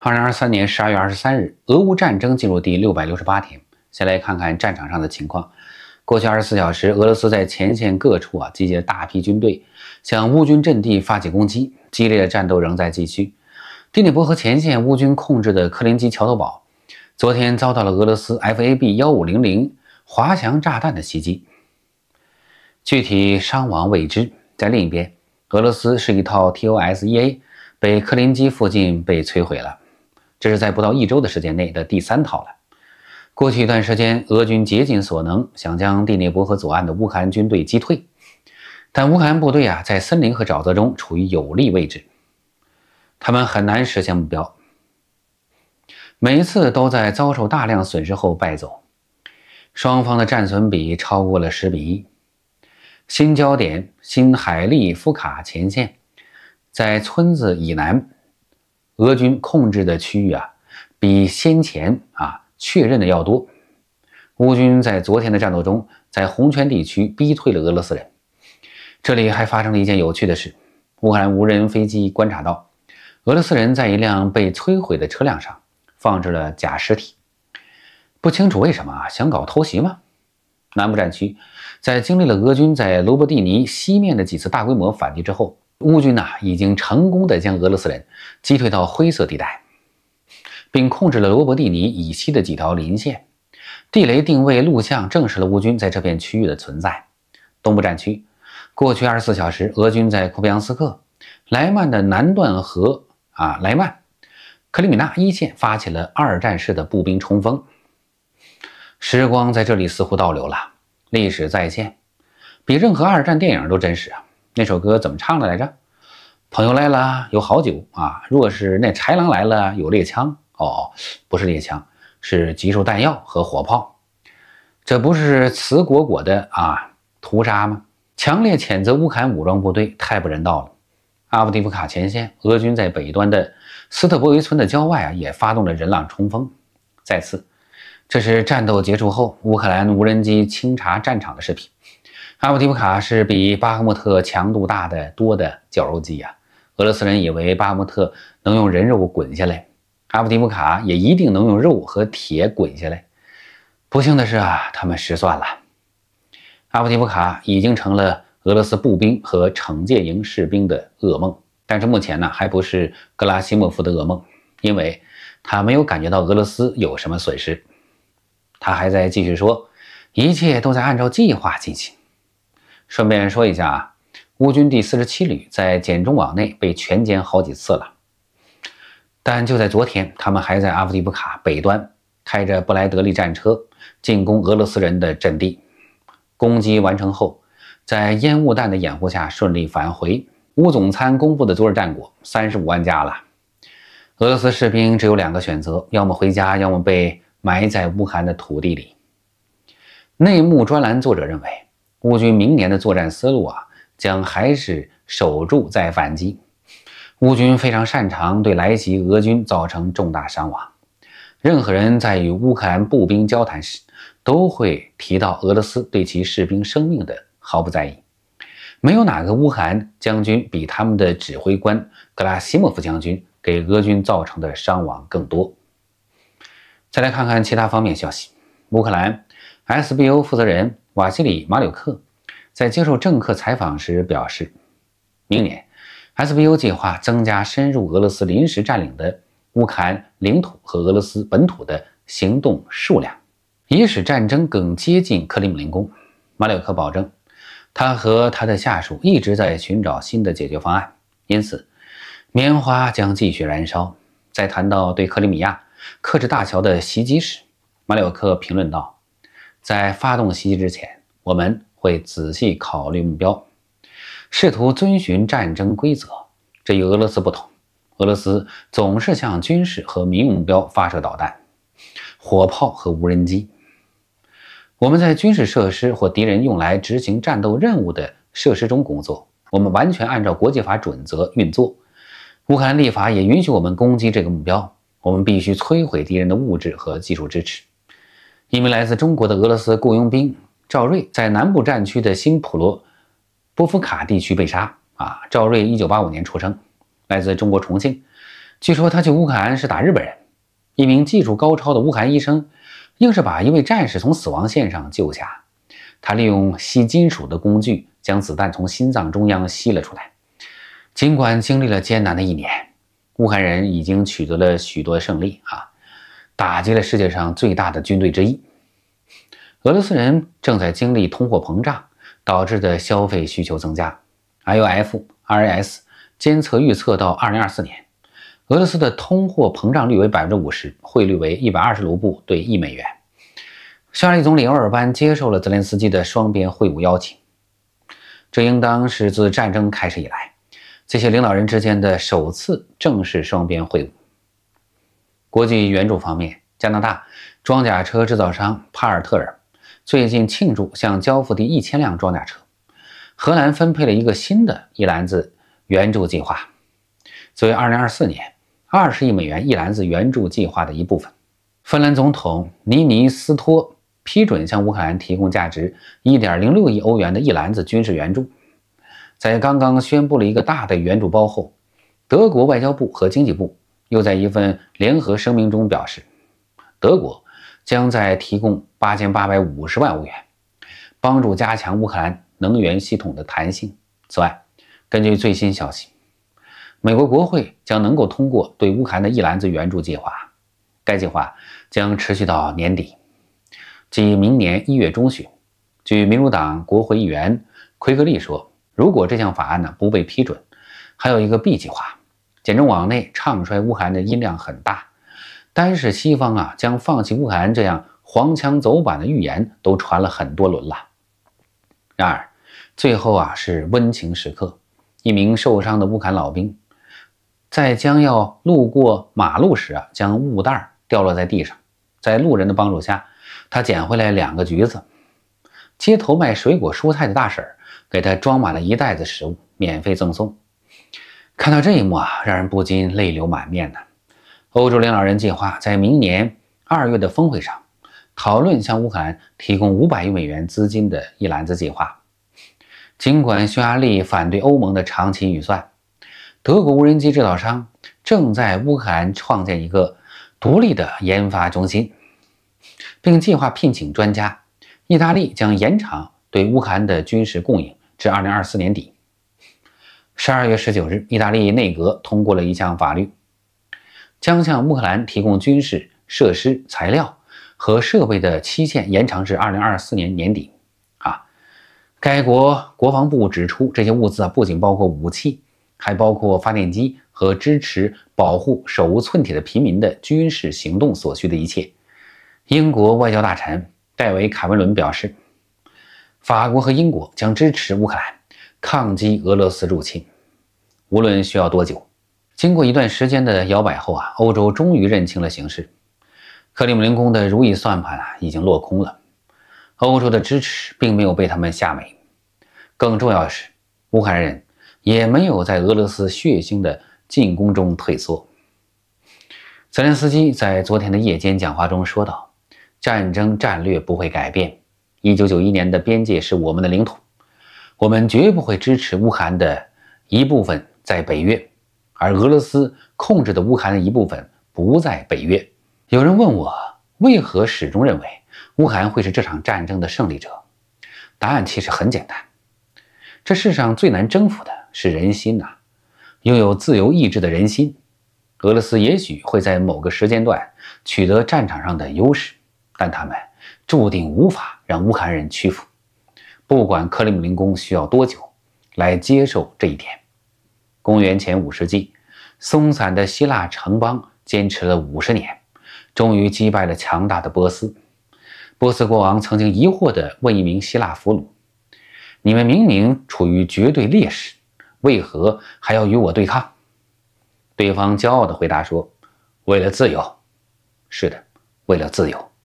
二零二三年十二月二十三日，俄乌战争进入第六百六十八天。先来看看战场上的情况。过去二十四小时，俄罗斯在前线各处啊集结大批军队，向乌军阵地发起攻击，激烈的战斗仍在继续。第聂伯河前线乌军控制的科林基桥头堡，昨天遭到了俄罗斯 FAB 幺五零零滑翔炸弹的袭击，具体伤亡未知。在另一边，俄罗斯是一套 TOSEA 被科林基附近被摧毁了。这是在不到一周的时间内的第三套了。过去一段时间，俄军竭尽所能，想将第聂伯河左岸的乌克兰军队击退，但乌克兰部队啊，在森林和沼泽中处于有利位置，他们很难实现目标。每一次都在遭受大量损失后败走，双方的战损比超过了十比一。新焦点：新海利夫卡前线，在村子以南。俄军控制的区域啊，比先前啊确认的要多。乌军在昨天的战斗中，在红泉地区逼退了俄罗斯人。这里还发生了一件有趣的事：乌克兰无人飞机观察到，俄罗斯人在一辆被摧毁的车辆上放置了假尸体，不清楚为什么啊，想搞偷袭吗？南部战区在经历了俄军在罗伯蒂尼西面的几次大规模反击之后。乌军呢，已经成功的将俄罗斯人击退到灰色地带，并控制了罗伯蒂尼以西的几条林线。地雷定位录像证实了乌军在这片区域的存在。东部战区，过去二十四小时，俄军在库皮扬斯克、莱曼的南段和啊莱曼、克里米纳一线发起了二战式的步兵冲锋。时光在这里似乎倒流了，历史再现，比任何二战电影都真实啊！那首歌怎么唱的来着？朋友来了有好酒啊。若是那豺狼来了，有猎枪。哦，不是猎枪，是急数弹药和火炮。这不是瓷果果的啊屠杀吗？强烈谴责乌克兰武装部队太不人道了。阿夫迪夫卡前线，俄军在北端的斯特伯维村的郊外啊，也发动了人浪冲锋。再次，这是战斗结束后乌克兰无人机清查战场的视频。阿夫迪夫卡是比巴赫莫特强度大的多的绞肉机啊！俄罗斯人以为巴赫莫特能用人肉滚下来，阿夫迪夫卡也一定能用肉和铁滚下来。不幸的是啊，他们失算了。阿夫迪夫卡已经成了俄罗斯步兵和惩戒营士兵的噩梦，但是目前呢，还不是格拉西莫夫的噩梦，因为他没有感觉到俄罗斯有什么损失。他还在继续说，一切都在按照计划进行。顺便说一下啊，乌军第四十七旅在简中网内被全歼好几次了，但就在昨天，他们还在阿夫迪布卡北端开着布莱德利战车进攻俄罗斯人的阵地，攻击完成后，在烟雾弹的掩护下顺利返回。乌总参公布的昨日战果三十五万家了，俄罗斯士兵只有两个选择，要么回家，要么被埋在乌克兰的土地里。内幕专栏作者认为。乌军明年的作战思路啊，将还是守住再反击。乌军非常擅长对来袭俄军造成重大伤亡。任何人在与乌克兰步兵交谈时，都会提到俄罗斯对其士兵生命的毫不在意。没有哪个乌克兰将军比他们的指挥官格拉西莫夫将军给俄军造成的伤亡更多。再来看看其他方面消息，乌克兰。s b o 负责人瓦西里马柳克在接受政客采访时表示，明年 s b o 计划增加深入俄罗斯临时占领的乌克兰领土和俄罗斯本土的行动数量，以使战争更接近克里姆林宫。马柳克保证，他和他的下属一直在寻找新的解决方案，因此棉花将继续燃烧。在谈到对克里米亚克制大桥的袭击时，马柳克评论道。在发动袭击之前，我们会仔细考虑目标，试图遵循战争规则。这与俄罗斯不同，俄罗斯总是向军事和民用目标发射导弹、火炮和无人机。我们在军事设施或敌人用来执行战斗任务的设施中工作，我们完全按照国际法准则运作。乌克兰立法也允许我们攻击这个目标。我们必须摧毁敌人的物质和技术支持。一名来自中国的俄罗斯雇佣兵赵瑞在南部战区的新普罗波夫卡地区被杀。啊，赵瑞一九八五年出生，来自中国重庆。据说他去乌克兰是打日本人。一名技术高超的乌克兰医生，硬是把一位战士从死亡线上救下。他利用吸金属的工具，将子弹从心脏中央吸了出来。尽管经历了艰难的一年，乌克兰人已经取得了许多胜利。啊。打击了世界上最大的军队之一。俄罗斯人正在经历通货膨胀导致的消费需求增加。i o f RAS 监测预测到二零二四年，俄罗斯的通货膨胀率为百分之五十，汇率为一百二十卢布兑一美元。匈牙利总理欧尔班接受了泽连斯基的双边会晤邀请，这应当是自战争开始以来这些领导人之间的首次正式双边会晤。国际援助方面，加拿大装甲车制造商帕尔特尔最近庆祝向交付第一千辆装甲车。荷兰分配了一个新的“一篮子”援助计划，作为2024年20亿美元“一篮子”援助计划的一部分。芬兰总统尼尼斯托批准向乌克兰提供价值1.06亿欧元的一篮子军事援助。在刚刚宣布了一个大的援助包后，德国外交部和经济部。又在一份联合声明中表示，德国将在提供八千八百五十万欧元，帮助加强乌克兰能源系统的弹性。此外，根据最新消息，美国国会将能够通过对乌克兰的一篮子援助计划，该计划将持续到年底，即明年一月中旬。据民主党国会议员奎格利说，如果这项法案呢不被批准，还有一个 B 计划。简政网内唱衰乌克兰的音量很大，单是西方啊将放弃乌克兰这样黄腔走板的预言都传了很多轮了。然而，最后啊是温情时刻，一名受伤的乌克兰老兵在将要路过马路时啊将物袋掉落在地上，在路人的帮助下，他捡回来两个橘子。街头卖水果蔬菜的大婶儿给他装满了一袋子食物，免费赠送。看到这一幕啊，让人不禁泪流满面呢。欧洲领导人计划在明年二月的峰会上讨论向乌克兰提供五百亿美元资金的一揽子计划。尽管匈牙利反对欧盟的长期预算，德国无人机制造商正在乌克兰创建一个独立的研发中心，并计划聘请专家。意大利将延长对乌克兰的军事供应至二零二四年底。十二月十九日，意大利内阁通过了一项法律，将向乌克兰提供军事设施、材料和设备的期限延长至二零二四年年底。啊，该国国防部指出，这些物资啊不仅包括武器，还包括发电机和支持保护手无寸铁的平民的军事行动所需的一切。英国外交大臣戴维·卡梅伦表示，法国和英国将支持乌克兰。抗击俄罗斯入侵，无论需要多久，经过一段时间的摇摆后啊，欧洲终于认清了形势。克里姆林宫的如意算盘啊，已经落空了。欧洲的支持并没有被他们吓没，更重要的是，乌克兰人也没有在俄罗斯血腥的进攻中退缩。泽连斯基在昨天的夜间讲话中说道：“战争战略不会改变，1991年的边界是我们的领土。”我们绝不会支持乌克兰的一部分在北约，而俄罗斯控制的乌克兰的一部分不在北约。有人问我为何始终认为乌克兰会是这场战争的胜利者？答案其实很简单：这世上最难征服的是人心呐，拥有自由意志的人心。俄罗斯也许会在某个时间段取得战场上的优势，但他们注定无法让乌克兰人屈服。不管克里姆林宫需要多久来接受这一点。公元前5世纪，松散的希腊城邦坚持了五十年，终于击败了强大的波斯。波斯国王曾经疑惑地问一名希腊俘虏：“你们明明处于绝对劣势，为何还要与我对抗？”对方骄傲地回答说：“为了自由。”是的，为了自由。